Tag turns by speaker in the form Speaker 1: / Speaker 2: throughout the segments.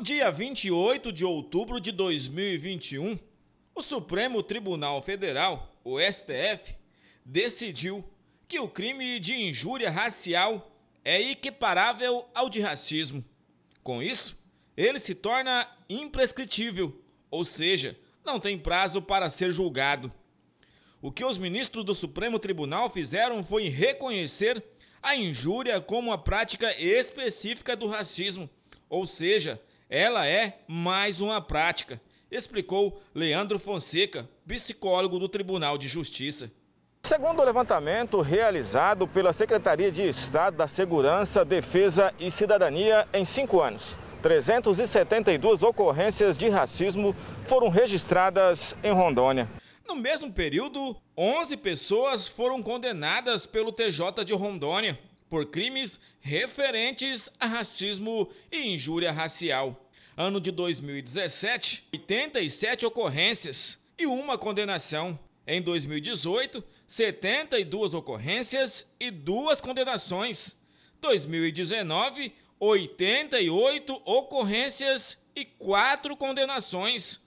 Speaker 1: No dia 28 de outubro de 2021, o Supremo Tribunal Federal, o STF, decidiu que o crime de injúria racial é equiparável ao de racismo. Com isso, ele se torna imprescritível, ou seja, não tem prazo para ser julgado. O que os ministros do Supremo Tribunal fizeram foi reconhecer a injúria como uma prática específica do racismo, ou seja, ela é mais uma prática, explicou Leandro Fonseca, psicólogo do Tribunal de Justiça. Segundo o levantamento realizado pela Secretaria de Estado da Segurança, Defesa e Cidadania em cinco anos, 372 ocorrências de racismo foram registradas em Rondônia. No mesmo período, 11 pessoas foram condenadas pelo TJ de Rondônia por crimes referentes a racismo e injúria racial. Ano de 2017, 87 ocorrências e uma condenação. Em 2018, 72 ocorrências e duas condenações. 2019, 88 ocorrências e quatro condenações.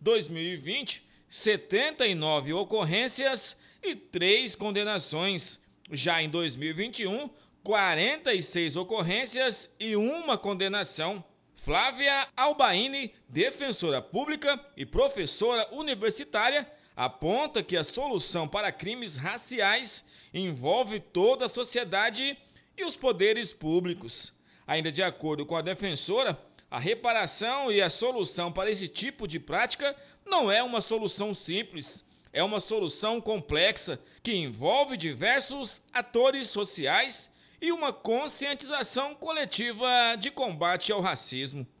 Speaker 1: 2020, 79 ocorrências e três condenações. Já em 2021, 46 ocorrências e uma condenação. Flávia Albaini, defensora pública e professora universitária, aponta que a solução para crimes raciais envolve toda a sociedade e os poderes públicos. Ainda de acordo com a defensora, a reparação e a solução para esse tipo de prática não é uma solução simples. É uma solução complexa que envolve diversos atores sociais e uma conscientização coletiva de combate ao racismo.